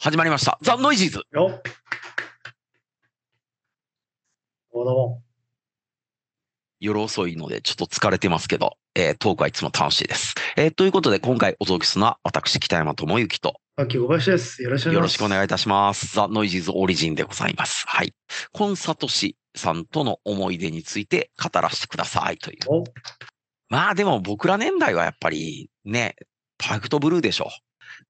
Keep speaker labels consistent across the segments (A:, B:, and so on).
A: 始まりました。ザ・ノイジーズ。よっ。どうも。夜遅いので、ちょっと疲れてますけど、えー、トークはいつも楽しいです。えー、ということで、今回お届けするのは、私、北山智之と。
B: 秋小林です。よろしくお願いします。よろし
A: くお願いいたします。ザ・ノイジーズ・オリジンでございます。はい。コンサトシさんとの思い出について語らせてくださいという。まあでも僕ら年代はやっぱりね、パーフェクトブルーでしょ。う。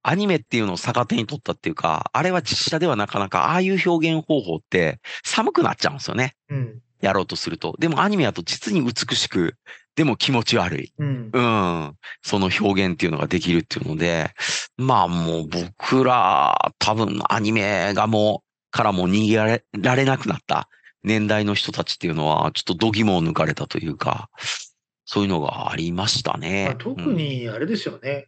A: アニメっていうのを逆手に取ったっていうか、あれは実写ではなかなか、ああいう表現方法って寒くなっちゃうんですよね。うん。やろうとすると。でもアニメだと実に美しく、でも気持ち悪い。うん、うん。その表現っていうのができるっていうので、まあもう僕ら、多分アニメがもう、からも逃げられなくなった年代の人たちっていうのは、ちょっと度肝を抜かれたというか、そういうのがありましたね。まあ、特
B: にあれですよね。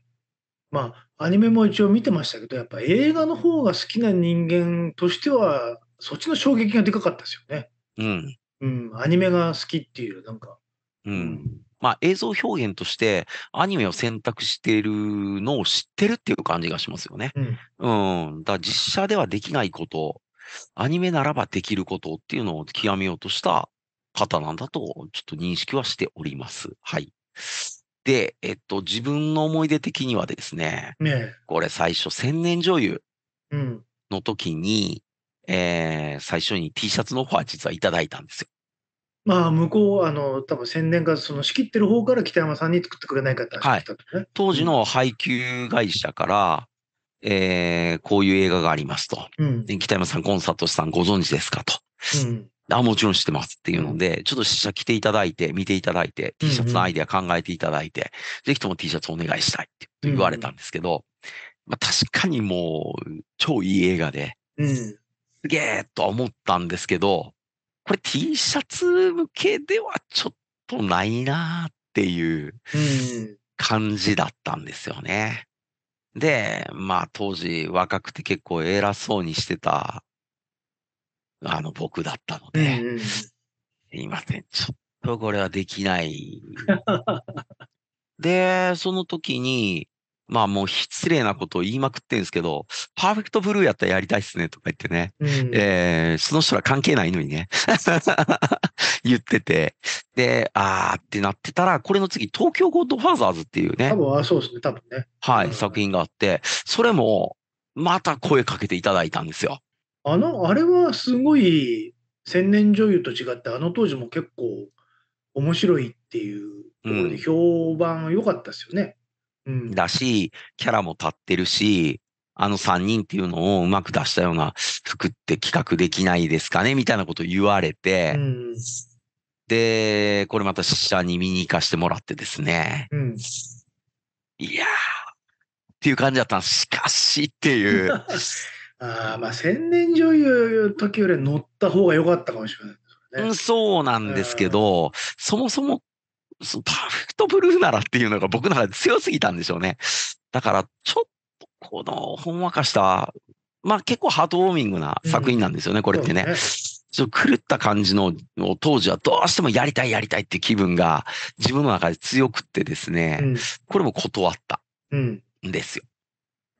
B: うん、まあ、アニメも一応見てましたけど、やっぱ映画の方が好きな人間としては、そっちの衝撃がでかかったですよね。うん。うん、アニメが好きってい
A: う、なんか。うん。まあ、映像表現としてアニメを選択しているのを知ってるっていう感じがしますよね。うん。うん、だ実写ではできないこと、アニメならばできることっていうのを極めようとした方なんだと、ちょっと認識はしております。はい。で、えっと、自分の思い出的にはですね、ねこれ最初、千年女優の時に、うん、えー、最初に T シャツのオファー実はいただいたんですよ。
B: まあ、向こう、あの、多分千年が、その仕切ってる方から北山さんに作ってくれないかって話だったね、は
A: い、当時の配給会社から、えー、こういう映画がありますと、うん、北山さん、コンサートさんご存知ですかと。うん、あ、もちろん知ってますっていうので、ちょっと試写着ていただいて、見ていただいて、T シャツのアイデア考えていただいて、ぜひとも T シャツお願いしたいって言われたんですけど、まあ、確かにもう、超いい映画で、うん、すげえと思ったんですけど、これ T シャツ向けではちょっとないなっていう感じだったんですよね。で、まあ当時若くて結構偉そうにしてたあの、僕だったので、すいません、ちょっとこれはできない。で、その時に、まあもう失礼なことを言いまくってんですけど、パーフェクトブルーやったらやりたいっすねとか言ってね、うん、えー、その人ら関係ないのにね 言ってて、で、あーってなってたら、これの次、東京ゴッドファーザーズっていうね。多分、あそうですね、多分ね。はい、うん、作品があって、それも、また声かけていただいたんですよ。
B: あの、あれはすごい千年女優と違って、あの当時も結構面白いっていう評判良かったですよね。
A: うん。だし、キャラも立ってるし、あの3人っていうのをうまく出したような服って企画できないですかねみたいなこと言われうて、ん。で、これまた試写に見に行かしてもらってですね。うん。いやー、っていう感じだったしかしっていう。
B: ああ、まあ、宣伝女優の時より乗った方が良かったかもしれな
A: い、ねうん、そうなんですけど、うん、そもそも、パーフェクトブルーならっていうのが僕の中で強すぎたんでしょうね。だから、ちょっとこの、ほんわかした、まあ結構ハートウォーミングな作品なんですよね、うん、これってね。ちょっと狂った感じの当時はどうしてもやりたいやりたいって気分が自分の中で強くってですね、うん、これも断ったんですよ。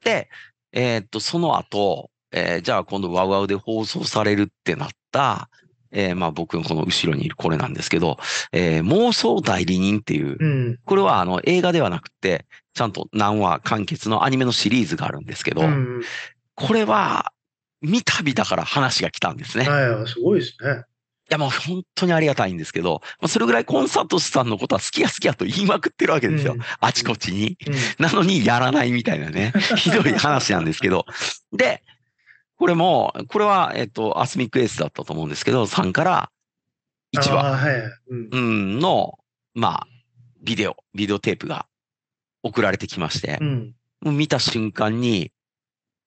A: で、えー、っと、その後、えー、じゃあ今度ワウワウで放送されるってなった、えー、まあ僕のこの後ろにいるこれなんですけど、えー、妄想代理人っていう、うん、これはあの映画ではなくて、ちゃんと何話完結のアニメのシリーズがあるんですけど、うん、これは、見た度だから話が来たんですね。はい、すごいですね。いや、もう本当にありがたいんですけど、それぐらいコンサートさんのことは好きや好きやと言いまくってるわけですよ。うん、あちこちに、うん、なのにやらないみたいなね、ひどい話なんですけど。で、これも、これは、えっと、アスミックエースだったと思うんですけど、3から1話、はいうん、の、まあ、ビデオ、ビデオテープが送られてきまして、うん、見た瞬間に、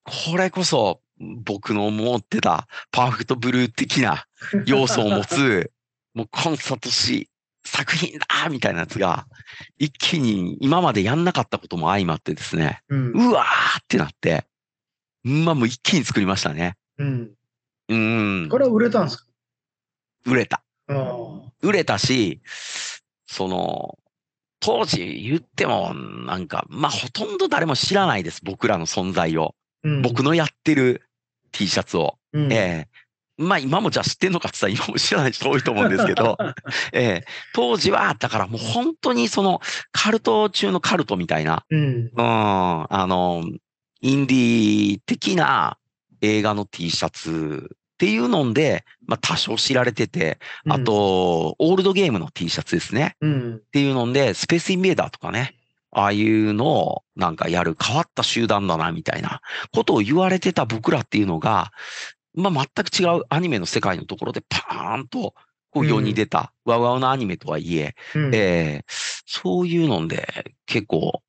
A: これこそ僕の思ってたパーフェクトブルー的な 要素を持つ、もうコンサートし、作品だみたいなやつが、一気に今までやんなかったことも相まってですね、うん、うわーってなって、まあもう一気に作りましたね。うん。うん。
B: これは売れたんですか
A: 売れた。売れたし、その、当時言っても、なんか、まあほとんど誰も知らないです、僕らの存在を。うん、僕のやってる T シャツを。うん、えー、まあ今もじゃあ知ってんのかって言ったら今も知らない人多いと思うんですけど、えー、当時は、だからもう本当にそのカルト中のカルトみたいな、うん、うん、あの、インディー的な映画の T シャツっていうので、まあ多少知られてて、あと、オールドゲームの T シャツですね。うん、っていうので、スペースインベーダーとかね。ああいうのをなんかやる変わった集団だな、みたいなことを言われてた僕らっていうのが、まあ、全く違うアニメの世界のところでパーンとこう世に出た、うん、ワウワウのアニメとはいえ、うん、えー、そういうので結構、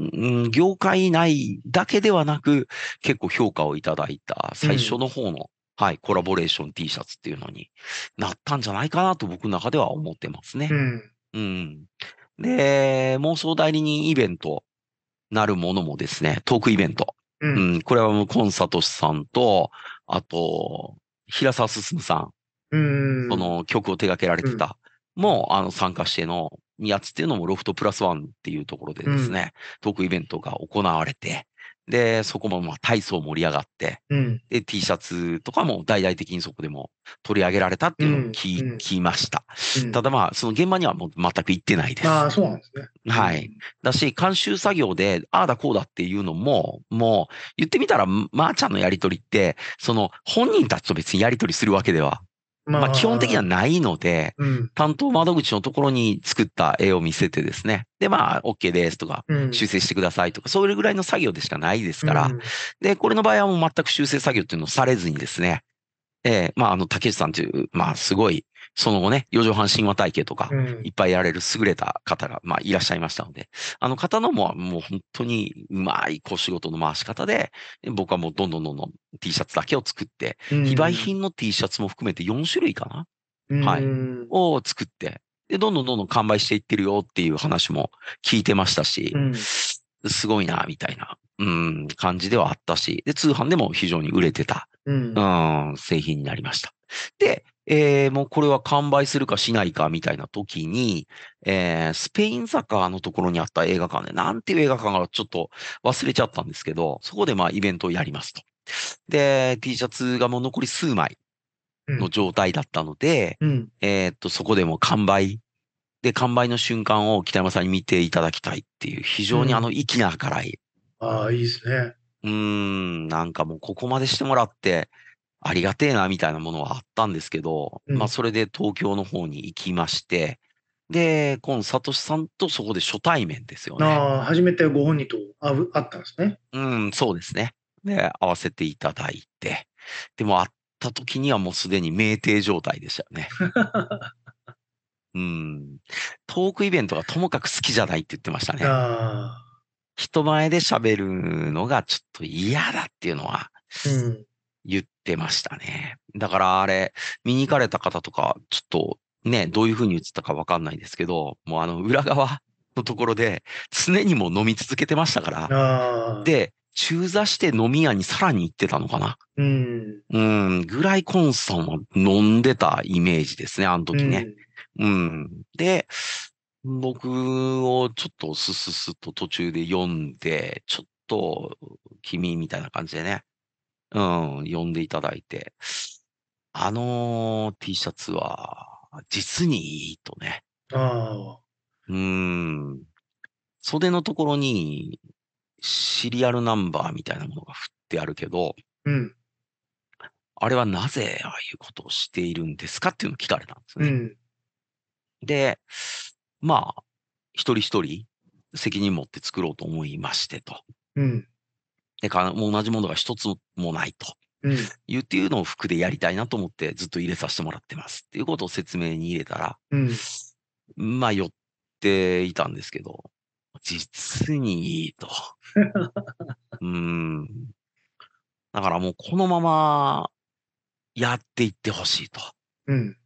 A: うん、業界内だけではなく結構評価をいただいた最初の方の、うん、はい、コラボレーション T シャツっていうのになったんじゃないかなと僕の中では思ってますね。うん、うんで、妄想代理人イベントなるものもですね、トークイベント。うん、うん、これはもうコンサトシさんと、あと、平沢進さん。
B: うん。その
A: 曲を手掛けられてた。うん、もう、あの、参加してのやつっていうのもロフトプラスワンっていうところでですね、うん、トークイベントが行われて、で、そこもまあ体操盛り上がって、うん、で、T シャツとかも大々的にそこでも取り上げられたっていうのを聞,、うきました。うん、ただまあ、その現場にはもう全く行ってないです。ああ、そうなんですね。はい。だし、監修作業で、ああだこうだっていうのも、もう、言ってみたら、まー、あ、ちゃんのやりとりって、その、本人たちと別にやりとりするわけでは
B: まあ、基本的には
A: ないので、うん、担当窓口のところに作った絵を見せてですね、で、まあ、OK ですとか、修正してくださいとか、それぐらいの作業でしかないですから、で、これの場合はもう全く修正作業っていうのをされずにですね、えー、まあ、あの、竹内さんという、まあ、すごい、その後ね、四畳半神話体系とか、いっぱいやられる優れた方が、まあ、いらっしゃいましたので、あの方のも、もう本当にうまいう、仕事の回し方で、僕はもうどんどんどんどん T シャツだけを作って、非売品の T シャツも含めて4種類かな、はい。を作って、で、どんどんどんどん完売していってるよっていう話も聞いてましたし、すごいな、みたいな、うん、感じではあったし、で、通販でも非常に売れてた、ううん製品になりました。で、えー、もうこれは完売するかしないかみたいな時に、えー、スペイン坂のところにあった映画館で、なんていう映画館かちょっと忘れちゃったんですけど、そこでまあイベントをやりますと。で、T シャツがもう残り数枚の状態だったので、うん、えー、っと、そこでも完売。で、完売の瞬間を北山さんに見ていただきたいっていう、非常にあの、粋な辛い。
B: うん、ああ、いいですね。
A: うん、なんかもうここまでしてもらって、ありがてえなみたいなものはあったんですけど、うん、まあそれで東京の方に行きまして、で、今のサトシさんとそこで初対面ですよね。あ
B: あ、初めてご本人と会う会ったんですね。
A: うん、そうですね。で、会わせていただいて、でも会った時にはもうすでに酩酊状態でしたよね。うん。トークイベントがともかく好きじゃないって言ってましたね。人前で喋るのがちょっと嫌だっていうのは言っ出ましたね。だからあれ、見に行かれた方とか、ちょっとね、どういう風に映ったかわかんないですけど、もうあの裏側のところで常にも飲み続けてましたから。で、中座して飲み屋にさらに行ってたのかな。
B: うん。
A: うん、ぐらいコンさんは飲んでたイメージですね、あの時ね。うん、うん、で、僕をちょっとスススと途中で読んで、ちょっと君みたいな感じでね、うん、呼んでいただいて、あの T シャツは、実にいいとね。
B: ああ。
A: うん。袖のところに、シリアルナンバーみたいなものが振ってあるけど、うん。あれはなぜああいうことをしているんですかっていうのを聞かれたんですね。うん、で、まあ、一人一人責任持って作ろうと思いましてと。うん、でか同じものが一つもないと。うん、いうっていうのを服でやりたいなと思ってずっと入れさせてもらってますっていうことを説明に入れたら、うん、まあ寄っていたんですけど、実にいいと。うん。だからもうこのままやっていってほしいと。うん、好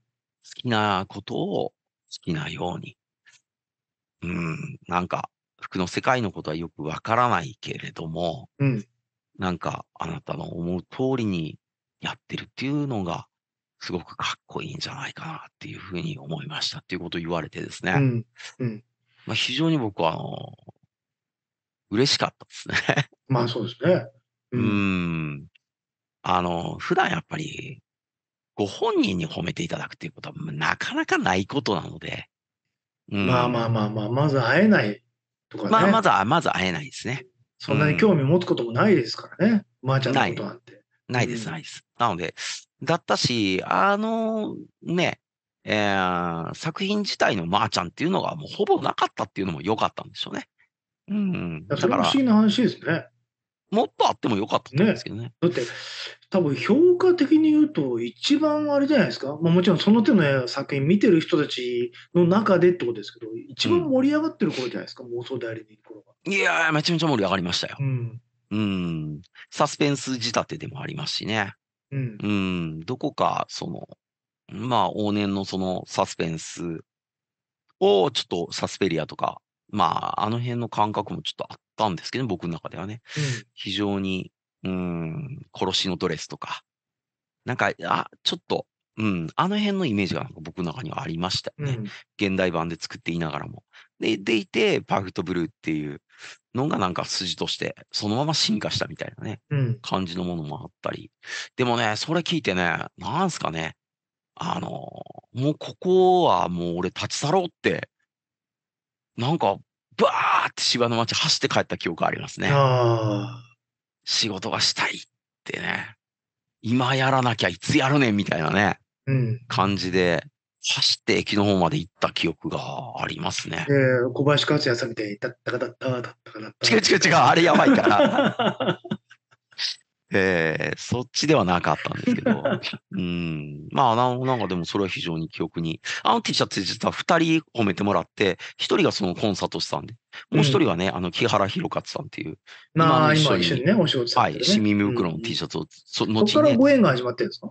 A: きなことを好きなように。うん、なんか服の世界のことはよくわからないけれども、うん、なんかあなたの思う通りにやってるっていうのが、すごくかっこいいんじゃないかなっていうふうに思いましたっていうことを言われてですね。うん、うん、まあ、非常に僕は、あの、嬉しかったですねまあそうですね。うん。んあの、普段やっぱり、ご本人に褒めていただくっていうことは、なかなかないことなので。うん、まあまあまあまあ、まず会えないとかね。まあ、まずは、まず会えないですね。そんなに興味持つこともないですからね。まー、ちゃんのことなんて。ないです、ないです。なので、だったし、あの、ね、えー、作品自体のまーちゃんっていうのがもうほぼなかったっていうのも良かったんでしょうね。うん。だから。不思議な話ですね。もっとあってもよかったと思うんですけどね。ねだっ
B: て、多分評価的に言うと、一番あれじゃないですか、まあ、もちろんその手の作品見てる人たちの中でってことですけど、一番盛り上がってる頃じゃないですか、うん、妄想代
A: 理にい頃が。いやー、めちゃめちゃ盛り上がりましたよ。うん。うん、サスペンス仕立てでもありますしね。うん、うん、どこか、その、まあ、往年のそのサスペンスを、ちょっとサスペリアとか、まあ、あの辺の感覚もちょっとあったんですけど、僕の中ではね。うん、非常に、うん、殺しのドレスとか、なんか、あ、ちょっと、うん、あの辺のイメージが僕の中にはありましたね。うん、現代版で作っていながらも。で、でいて、パーフェクトブルーっていうのがなんか筋として、そのまま進化したみたいなね、うん、感じのものもあったり。でもね、それ聞いてね、なんすかね、あの、もうここはもう俺立ち去ろうって、なんかバーって芝の街走って帰った記憶ありますね。仕事がしたいってね。今やらなきゃいつやるねんみたいなね、うん、感じで、走って駅の方まで行った記憶がありますね。
B: えー、小林克也さんみたいに、だったかだった、だったかだった。違う違う違う、あれやばいから。
A: えー、そっちではなかったんですけど、うん、まあな、なんかでもそれは非常に記憶に。あの T シャツ実は2人褒めてもらって、1人がそのコンサートさんで、もう1人はね、うん、あの、木原博勝さんっていう。まあ、今一緒にね、お仕事し、て、ね、はい、シミミ袋の T シャツを、うん、その、ね、そこからご縁が始まってるんですか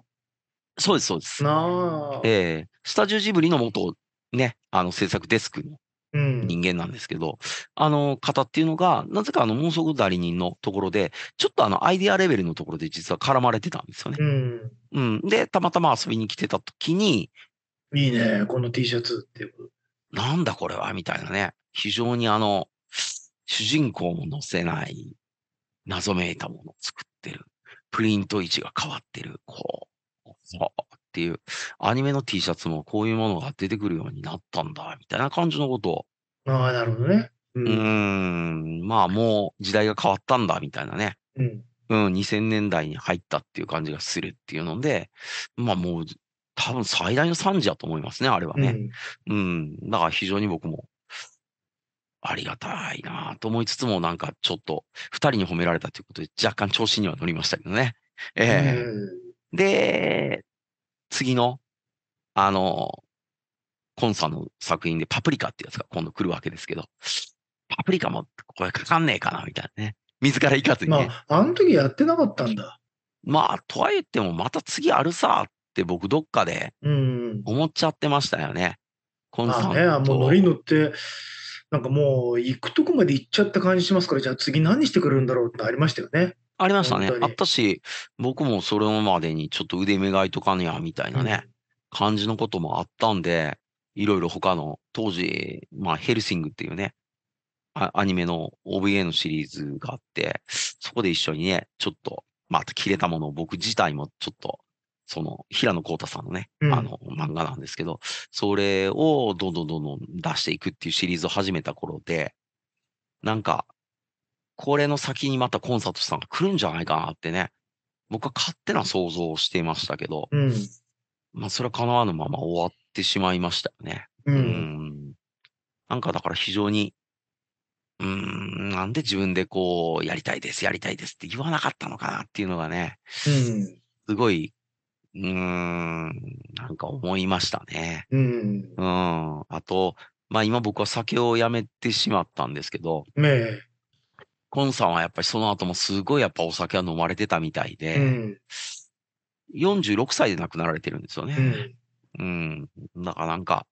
A: そうです、そうです。なあ。ええー、スタジオジブリの元、ね、あの、制作デスクの人間なんですけど、うん、あの方っていうのが、なぜかあの妄想代理人のところで、ちょっとあのアイデアレベルのところで実は絡まれてたんですよね。うん。うん、で、たまたま遊びに来てた時に、
B: いいね、この T シャツっていう。
A: なんだこれはみたいなね。非常にあの、主人公も載せない、謎めいたものを作ってる。プリント位置が変わってる。こう、そう、っていう、アニメの T シャツもこういうものが出てくるようになったんだ、みたいな感じのことを。
B: ああ、なるほどね。
A: うん、うんまあもう時代が変わったんだ、みたいなね。うん。うん、2000年代に入ったっていう感じがするっていうので、まあもう多分最大の惨事だと思いますね、あれはね。うん、うん、だから非常に僕もありがたいなと思いつつも、なんかちょっと、二人に褒められたということで、若干調子には乗りましたけどね。ええー、で、次の、あの、コンサの作品でパプリカってやつが今度来るわけですけど、パプリカもこれかかんねえかな、みたいなね。自ら行かずに、ね、ま
B: あ、あの時やってなかったんだ。
A: まあ、とはいってもまた次あるさって僕どっかで
B: 思
A: っちゃってましたよね。コンサー
B: あね、もう乗り乗って、なんかもう行くとこまで行っちゃった感じしますから、じゃあ次何してくれるんだろうってありましたよね。
A: ありましたね。あったし、僕もそれまでにちょっと腕磨いとかねや、みたいなね、うん、感じのこともあったんで、いろいろ他の、当時、まあ、ヘルシングっていうね、アニメの OVA のシリーズがあって、そこで一緒にね、ちょっと、まあ、切れたものを僕自体もちょっと、その、平野幸太さんのね、あの、漫画なんですけど、それをどんどんどんどん出していくっていうシリーズを始めた頃で、なんか、これの先にまたコンサートさんが来るんじゃないかなってね、僕は勝手な想像をしていましたけど、うん、まあそれは叶わぬまま終わってしまいましたよね。うん、うんなんかだから非常に、うん、なんで自分でこう、やりたいです、やりたいですって言わなかったのかなっていうのがね、うん、すごい、うん、なんか思いましたね。うん。うん。あと、まあ今僕は酒をやめてしまったんですけど、ねコンさんはやっぱりその後もすごいやっぱお酒は飲まれてたみたいで、うん、46歳で亡くなられてるんですよね。うん。うん、だからなんか、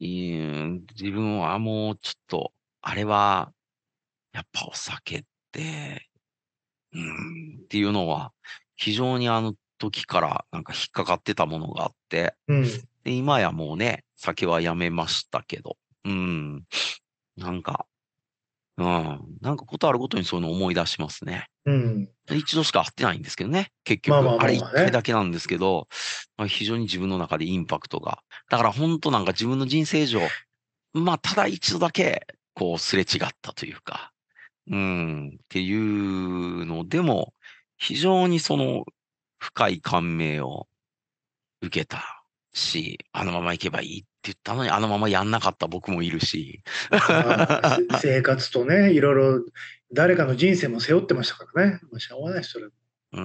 A: 自分はもうちょっと、あれは、やっぱお酒って、うん、っていうのは、非常にあの時からなんか引っかかってたものがあって、
B: うん、で
A: 今やもうね、酒はやめましたけど、うん、なんか、うん。なんかことあるごとにそういうの思い出しますね。うん。一度しか会ってないんですけどね。結局、ああれ一回だけなんですけど、まあ、非常に自分の中でインパクトが。だから本当なんか自分の人生上、まあ、ただ一度だけ、こう、すれ違ったというか、うん、っていうのでも、非常にその、深い感銘を受けたし、あのまま行けばいいっ言ったのにあのままやんなかった僕もいるし 生
B: 活とねいろいろ誰かの人生も背負ってましたからねしょうがないそれ
A: うん、う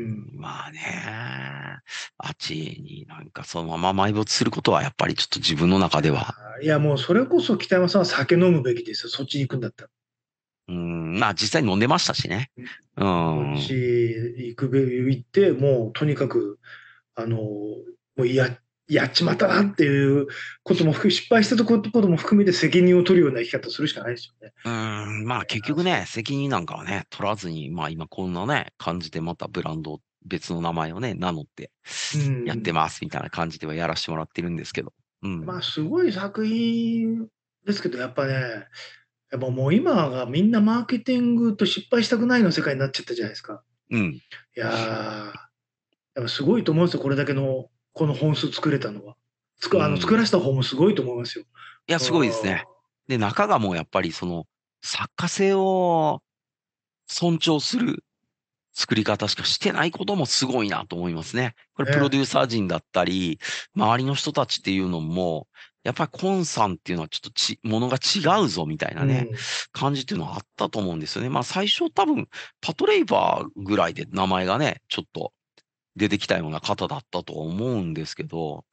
A: ん、まあねあっちになんかそのまま埋没することはやっぱりちょっと自分の中では
B: いやもうそれこそ北山さんは酒飲むべきですよそっちに行くんだったら。
A: うん、まあ実際飲んでましたしね。うん。うち
B: 行くべ、行って、もうとにかく、あの、もうや、やっちまったなっていうことも失敗したことも含めて責任を取るような生き方するしかないですよ
A: ね。うん、まあ結局ね、責任なんかはね、取らずに、まあ今こんなね、感じでまたブランド、別の名前をね、名乗ってやってますみたいな感じではやらせてもらってるんですけど。うん、
B: まあすごい作品ですけど、やっぱね、やっぱもう今がみんなマーケティングと失敗したくないの世界になっちゃったじゃないですか。うん。いややっぱすごいと思うんですよ、これだけのこの本数作れたのは。つくあの作らせた方もすごいと思いますよ。
A: いや、すごいですね。で、中がもうやっぱりその作家性を尊重する作り方しかしてないこともすごいなと思いますね。これプロデューサー陣だったり、周りの人たちっていうのも、やっぱりコンさんっていうのはちょっとち、ものが違うぞみたいなね、うん、感じっていうのはあったと思うんですよね。まあ最初多分、パトレイバーぐらいで名前がね、ちょっと出てきたような方だったと思うんですけど、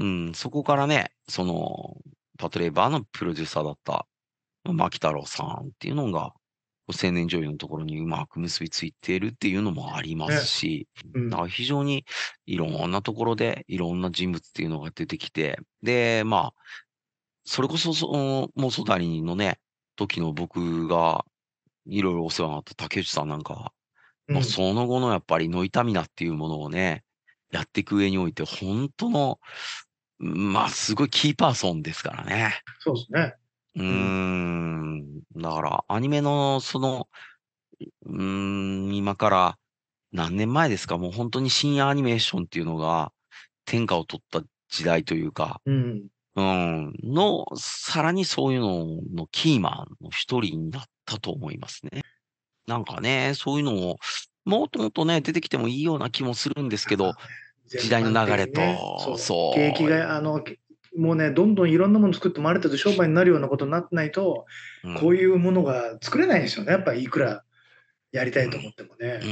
A: うん、そこからね、その、例えばのプロデューサーだった、牧太郎さんっていうのが、青年女優のところにうまく結びついているっていうのもありますし、うん、非常にいろんなところでいろんな人物っていうのが出てきて、で、まあ、それこそその、もうソダリのね、時の僕がいろいろお世話になった竹内さんなんかは、まあ、その後のやっぱりノイタミナっていうものをね、やっていく上において、本当の、まあ、すごいキーパーソンですからね。そうですね。うん。だから、アニメの、その、うん、今から何年前ですか、もう本当に深夜アニメーションっていうのが、天下を取った時代というか、うん、うん、の、さらにそういうののキーマンの一人になったと思いますね。なんかね、そういうのも、もっともっとね、出てきてもいいような気もするんですけど、時代の流れと、ね、そう景
B: 気があのもうねどんどんいろんなもの作ってもある程度商売になるようなことになってないと、うん、こういうものが作れないんですよねやっぱいくらやりたいと思って
A: もね。うん、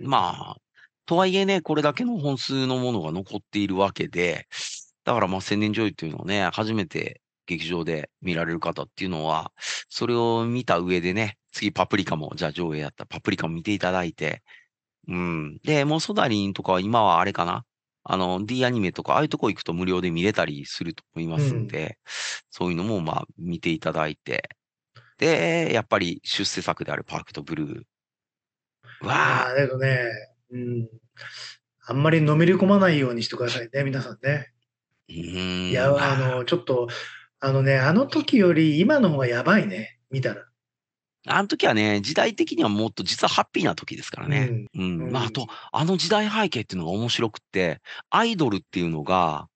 A: うん、まあとはいえねこれだけの本数のものが残っているわけでだからまあ千年女優っていうのをね初めて劇場で見られる方っていうのはそれを見た上でね次パプリカも、じゃあ上映やったパプリカも見ていただいて、うん。で、もうソダリンとかは今はあれかな。あの、D アニメとか、ああいうとこ行くと無料で見れたりすると思いますんで、うん、そういうのもまあ見ていただいて。で、やっぱり出世作であるパークとブルー。
B: わあ。だけどね、うん。あんまりのめり込まないようにしてくださいね、皆さんね。
A: うんいや、
B: あの、ちょっと、あのね、あの時より今の方がやばいね、見た
A: ら。あの時はね、時代的にはもっと実はハッピーな時ですからね。うん。うん、まあ、あと、あの時代背景っていうのが面白くって、アイドルっていうのが、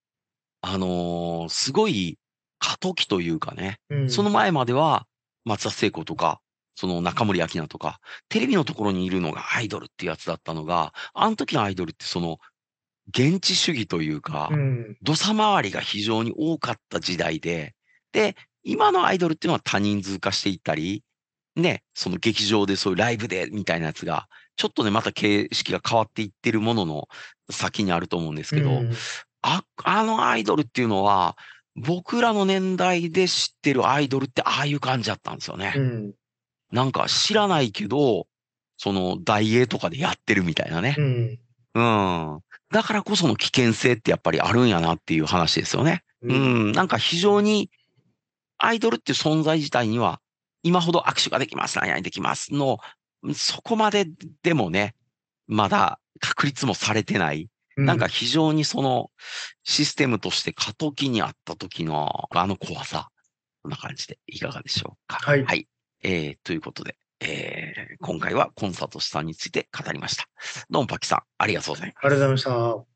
A: あのー、すごい過渡期というかね、うん、その前までは松田聖子とか、その中森明菜とか、テレビのところにいるのがアイドルっていうやつだったのが、あの時のアイドルってその、現地主義というか、土佐回りが非常に多かった時代で、で、今のアイドルっていうのは多人数化していったり、ね、その劇場でそういうライブでみたいなやつが、ちょっとね、また形式が変わっていってるものの先にあると思うんですけど、うん、ああのアイドルっていうのは、僕らの年代で知ってるアイドルってああいう感じだったんですよね。うん、なんか知らないけど、その大英とかでやってるみたいなね。うん、うん。だからこその危険性ってやっぱりあるんやなっていう話ですよね。うん、なんか非常にアイドルっていう存在自体には今ほど握手ができます、何々できますの、そこまででもね、まだ確立もされてない。なんか非常にそのシステムとして過渡期にあった時のあの怖さ、こんな感じでいかがでしょうか。はい。はい、えー、ということで、えー、今回はコンサート資産について語りました。どうもパキさん、ありがとうございま
B: した。ありがとうございました。